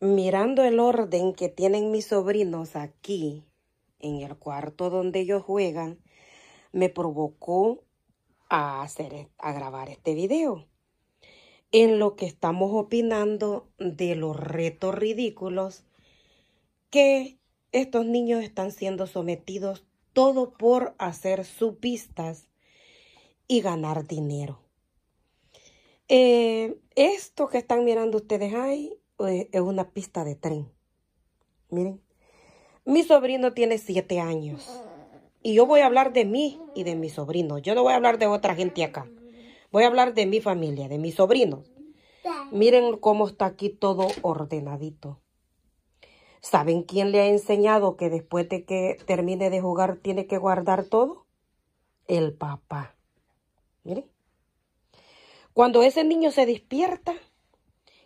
mirando el orden que tienen mis sobrinos aquí, en el cuarto donde ellos juegan, me provocó a, hacer, e, a grabar este video. En lo que estamos opinando de los retos ridículos que estos niños están siendo sometidos todo por hacer sus pistas y ganar dinero. Eh, esto que están mirando ustedes ahí es eh, una pista de tren. Miren, mi sobrino tiene siete años. Y yo voy a hablar de mí y de mi sobrino. Yo no voy a hablar de otra gente acá. Voy a hablar de mi familia, de mi sobrino. Miren cómo está aquí todo ordenadito. ¿Saben quién le ha enseñado que después de que termine de jugar tiene que guardar todo? El papá. Miren. Cuando ese niño se despierta,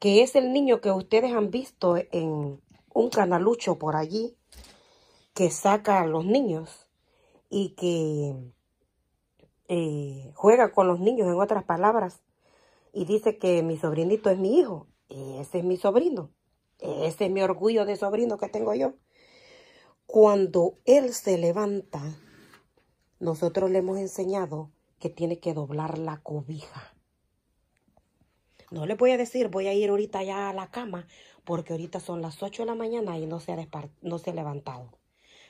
que es el niño que ustedes han visto en un canalucho por allí, que saca a los niños y que eh, juega con los niños, en otras palabras, y dice que mi sobrinito es mi hijo, ese es mi sobrino, ese es mi orgullo de sobrino que tengo yo. Cuando él se levanta, nosotros le hemos enseñado que tiene que doblar la cobija. No les voy a decir, voy a ir ahorita ya a la cama, porque ahorita son las 8 de la mañana y no se ha, no se levantado.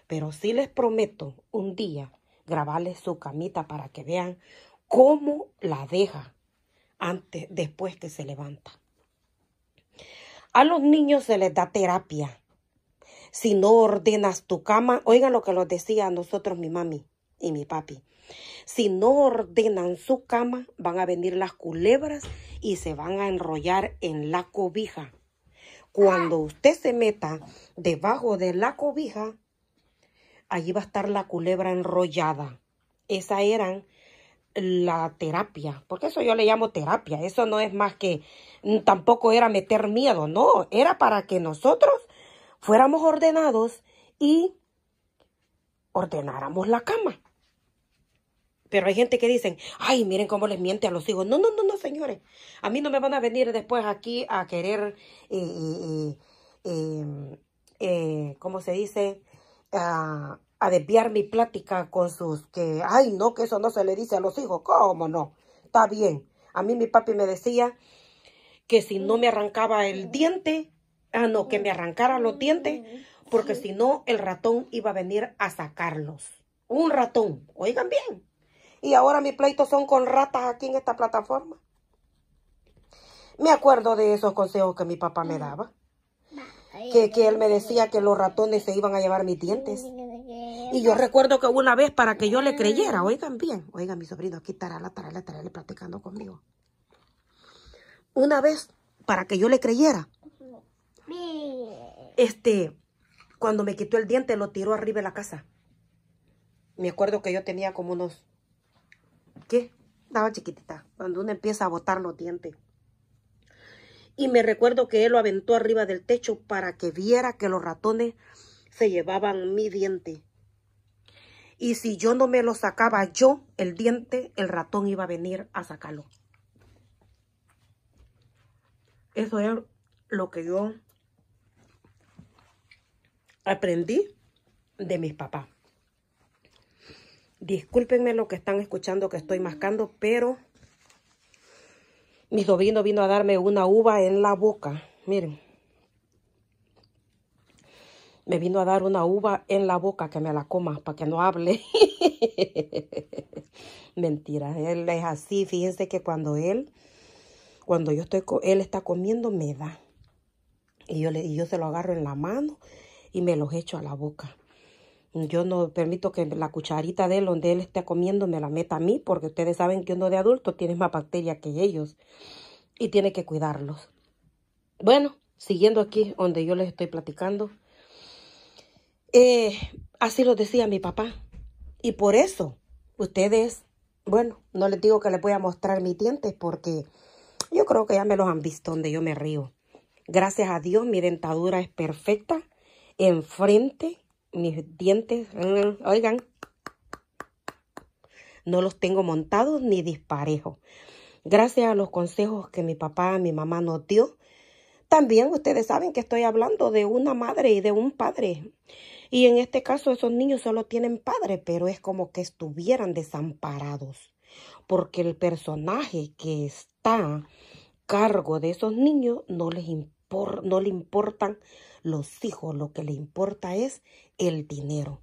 Pero sí les prometo un día grabarles su camita para que vean cómo la deja antes, después que se levanta. A los niños se les da terapia. Si no ordenas tu cama, oigan lo que nos decía a nosotros mi mami y mi papi. Si no ordenan su cama, van a venir las culebras y se van a enrollar en la cobija. Cuando ah. usted se meta debajo de la cobija, allí va a estar la culebra enrollada. Esa era la terapia, porque eso yo le llamo terapia, eso no es más que mm, tampoco era meter miedo, no, era para que nosotros fuéramos ordenados y ordenáramos la cama. Pero hay gente que dicen, ay, miren cómo les miente a los hijos. No, no, no, no, señores. A mí no me van a venir después aquí a querer, eh, eh, eh, ¿cómo se dice? a desviar mi plática con sus que, ay, no, que eso no se le dice a los hijos. ¿Cómo no? Está bien. A mí mi papi me decía que si no me arrancaba el diente, ah, no, que me arrancara los dientes, porque si no, el ratón iba a venir a sacarlos. Un ratón, oigan bien, y ahora mis pleitos son con ratas aquí en esta plataforma. Me acuerdo de esos consejos que mi papá me daba. Que, que él me decía que los ratones se iban a llevar mis dientes. Y yo recuerdo que una vez para que yo le ah. creyera, oigan bien, oigan mi sobrino, aquí tarala, tarala, tarala, platicando conmigo. Una vez para que yo le creyera, este, cuando me quitó el diente lo tiró arriba de la casa. Me acuerdo que yo tenía como unos qué? Estaba chiquitita, cuando uno empieza a botar los dientes. Y me recuerdo que él lo aventó arriba del techo para que viera que los ratones se llevaban mi diente. Y si yo no me lo sacaba yo, el diente, el ratón iba a venir a sacarlo. Eso es lo que yo aprendí de mis papás. Discúlpenme lo que están escuchando que estoy mascando, pero mi sobrino vino a darme una uva en la boca. Miren. Me vino a dar una uva en la boca que me la coma para que no hable. Mentira, él es así. Fíjense que cuando él, cuando yo estoy, él está comiendo, me da. Y yo, le, y yo se lo agarro en la mano y me los echo a la boca. Yo no permito que la cucharita de él, donde él esté comiendo, me la meta a mí, porque ustedes saben que uno de adulto tiene más bacterias que ellos y tiene que cuidarlos. Bueno, siguiendo aquí donde yo les estoy platicando, eh, así lo decía mi papá. Y por eso, ustedes, bueno, no les digo que les voy a mostrar mis dientes porque yo creo que ya me los han visto donde yo me río. Gracias a Dios, mi dentadura es perfecta, enfrente mis dientes, mm, oigan, no los tengo montados ni disparejos. Gracias a los consejos que mi papá mi mamá nos dio. También ustedes saben que estoy hablando de una madre y de un padre. Y en este caso esos niños solo tienen padre, pero es como que estuvieran desamparados. Porque el personaje que está cargo de esos niños no les importa no le importan los hijos, lo que le importa es el dinero.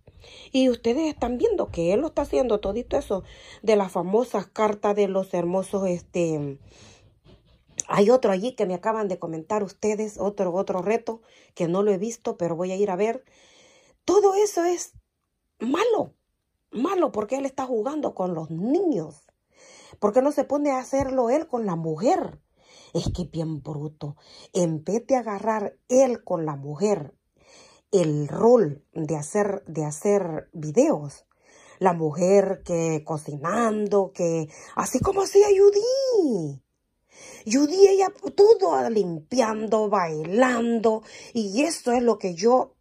Y ustedes están viendo que él lo está haciendo todito eso de las famosas cartas de los hermosos este hay otro allí que me acaban de comentar ustedes, otro otro reto que no lo he visto, pero voy a ir a ver. Todo eso es malo. Malo porque él está jugando con los niños. Porque no se pone a hacerlo él con la mujer? Es que bien bruto. En vez de agarrar él con la mujer el rol de hacer, de hacer videos, la mujer que cocinando, que así como hacía Judy. Judy ella todo limpiando, bailando, y eso es lo que yo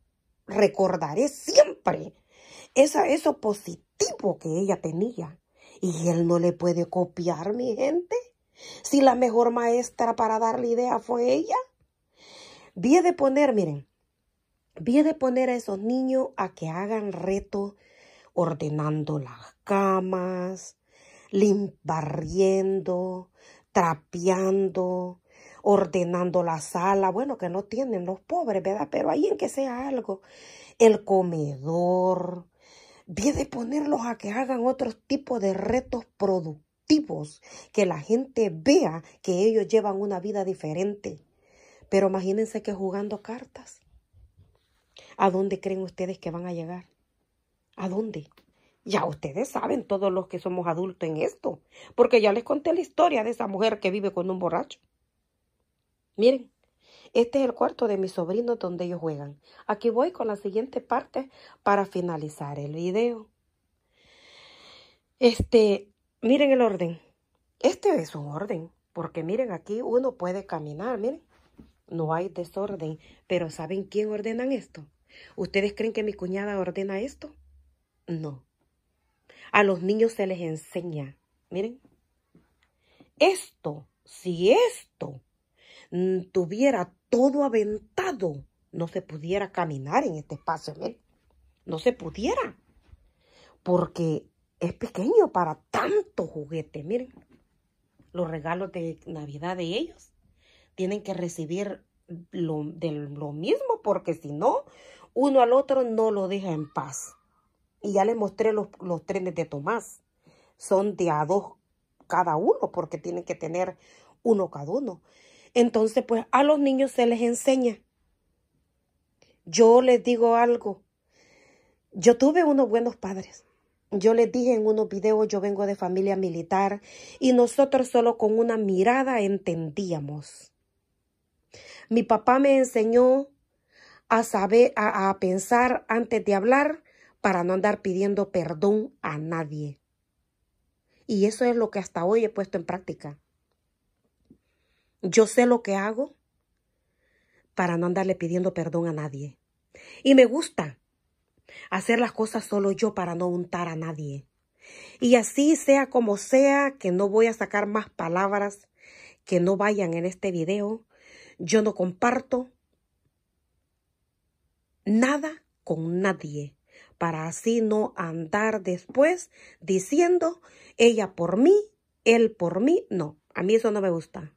recordaré siempre. Esa, eso positivo que ella tenía. Y él no le puede copiar, mi gente. Si la mejor maestra para darle idea fue ella. Vi de poner, miren, vi de poner a esos niños a que hagan retos ordenando las camas, limpiando, trapeando, ordenando la sala, bueno, que no tienen los pobres, ¿verdad? Pero ahí en que sea algo, el comedor, viene de ponerlos a que hagan otros tipos de retos productivos que la gente vea que ellos llevan una vida diferente. Pero imagínense que jugando cartas, ¿a dónde creen ustedes que van a llegar? ¿A dónde? Ya ustedes saben todos los que somos adultos en esto, porque ya les conté la historia de esa mujer que vive con un borracho. Miren, este es el cuarto de mis sobrinos donde ellos juegan. Aquí voy con la siguiente parte para finalizar el video. Este, Miren el orden. Este es un orden, porque miren aquí uno puede caminar, miren. No hay desorden, pero ¿saben quién ordenan esto? ¿Ustedes creen que mi cuñada ordena esto? No. A los niños se les enseña. Miren. Esto, si esto tuviera todo aventado, no se pudiera caminar en este espacio, miren. No se pudiera. Porque es pequeño para tanto juguete. Miren, los regalos de Navidad de ellos tienen que recibir lo, lo mismo porque si no, uno al otro no lo deja en paz. Y ya les mostré los, los trenes de Tomás. Son de a dos cada uno porque tienen que tener uno cada uno. Entonces, pues a los niños se les enseña. Yo les digo algo. Yo tuve unos buenos padres. Yo les dije en unos videos, yo vengo de familia militar y nosotros solo con una mirada entendíamos. Mi papá me enseñó a saber, a pensar antes de hablar para no andar pidiendo perdón a nadie. Y eso es lo que hasta hoy he puesto en práctica. Yo sé lo que hago para no andarle pidiendo perdón a nadie. Y me gusta, hacer las cosas solo yo para no untar a nadie. Y así sea como sea, que no voy a sacar más palabras que no vayan en este video, yo no comparto nada con nadie para así no andar después diciendo ella por mí, él por mí. No, a mí eso no me gusta.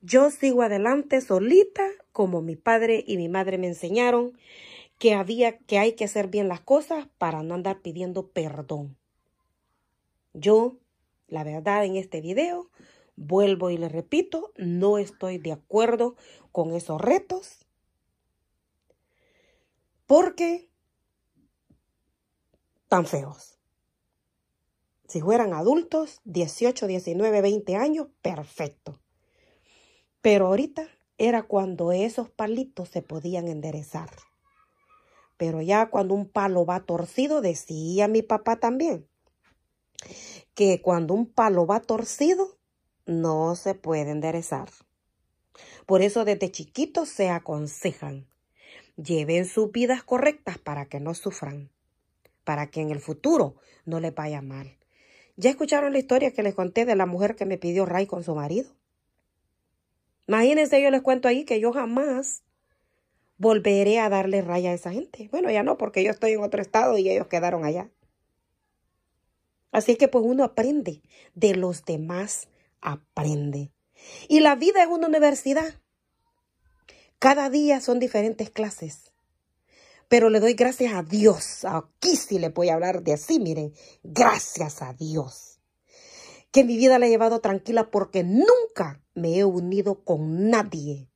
Yo sigo adelante solita como mi padre y mi madre me enseñaron que había que hay que hacer bien las cosas para no andar pidiendo perdón. Yo, la verdad, en este video, vuelvo y le repito, no estoy de acuerdo con esos retos. Porque tan feos. Si fueran adultos, 18, 19, 20 años, perfecto. Pero ahorita era cuando esos palitos se podían enderezar. Pero ya cuando un palo va torcido, decía mi papá también, que cuando un palo va torcido, no se puede enderezar. Por eso desde chiquitos se aconsejan, lleven sus vidas correctas para que no sufran, para que en el futuro no les vaya mal. ¿Ya escucharon la historia que les conté de la mujer que me pidió Ray con su marido? Imagínense, yo les cuento ahí que yo jamás volveré a darle raya a esa gente. Bueno, ya no, porque yo estoy en otro estado y ellos quedaron allá. Así que pues uno aprende, de los demás aprende. Y la vida es una universidad. Cada día son diferentes clases. Pero le doy gracias a Dios. Aquí sí le voy a hablar de así, miren. Gracias a Dios. Que mi vida la he llevado tranquila porque nunca me he unido con nadie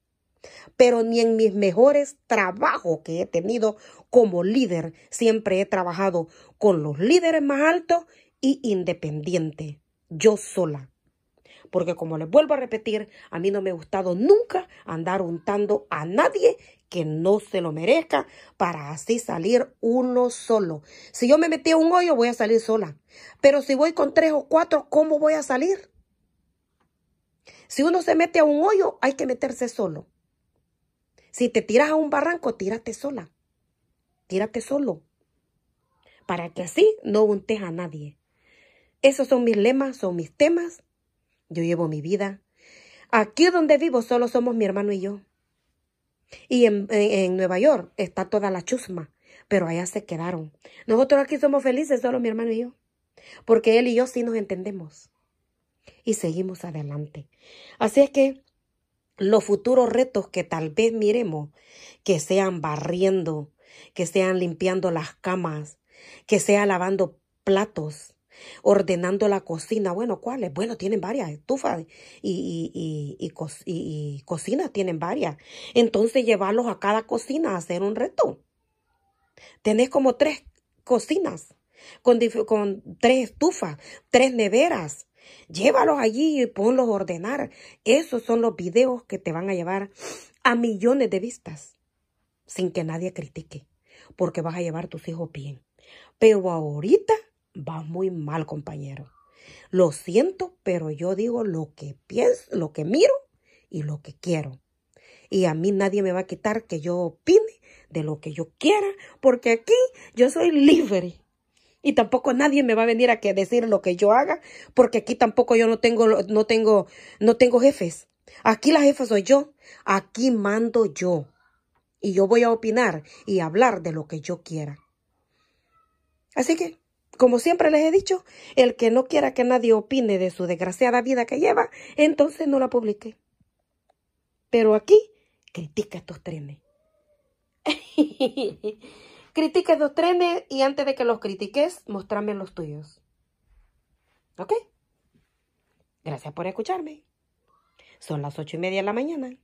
pero ni en mis mejores trabajos que he tenido como líder siempre he trabajado con los líderes más altos y independiente, yo sola. Porque como les vuelvo a repetir, a mí no me ha gustado nunca andar untando a nadie que no se lo merezca para así salir uno solo. Si yo me metí a un hoyo, voy a salir sola. Pero si voy con tres o cuatro, ¿cómo voy a salir? Si uno se mete a un hoyo, hay que meterse solo. Si te tiras a un barranco, tírate sola. Tírate solo. Para que así no untes a nadie. Esos son mis lemas, son mis temas. Yo llevo mi vida. Aquí donde vivo solo somos mi hermano y yo. Y en, Nueva York está toda la chusma, pero allá se quedaron. Nosotros aquí somos felices, solo mi hermano y yo. Porque él y yo sí nos entendemos. Y seguimos adelante. Así es que los futuros retos que tal vez miremos, que sean barriendo, que sean limpiando las camas, que sea lavando platos, ordenando la cocina. Bueno, ¿cuáles? Bueno, tienen varias estufas y, y, cocinas tienen varias. Entonces llevarlos a cada cocina a hacer un reto. Tenés como tres cocinas con tres estufas, tres neveras, Llévalos allí y ponlos a ordenar. Esos son los videos que te van a llevar a millones de vistas sin que nadie critique, porque vas a llevar a tus hijos bien. Pero ahorita vas muy mal, compañero. Lo siento, pero yo digo lo que pienso, lo que miro y lo que quiero. Y a mí nadie me va a quitar que yo opine de lo que yo quiera, porque aquí yo soy libre y tampoco nadie me va a venir a que decir lo que yo haga, porque aquí tampoco yo no tengo, no tengo, no tengo jefes. Aquí la jefa soy yo, aquí mando yo. Y yo voy a opinar y hablar de lo que yo quiera. Así que, como siempre les he dicho, el que no quiera que nadie opine de su desgraciada vida que lleva, entonces no la publique. Pero aquí critica estos trenes. critiques los trenes y antes de que los critiques, mostrame los tuyos. ¿Ok? Gracias por escucharme. Son las ocho y media de la mañana.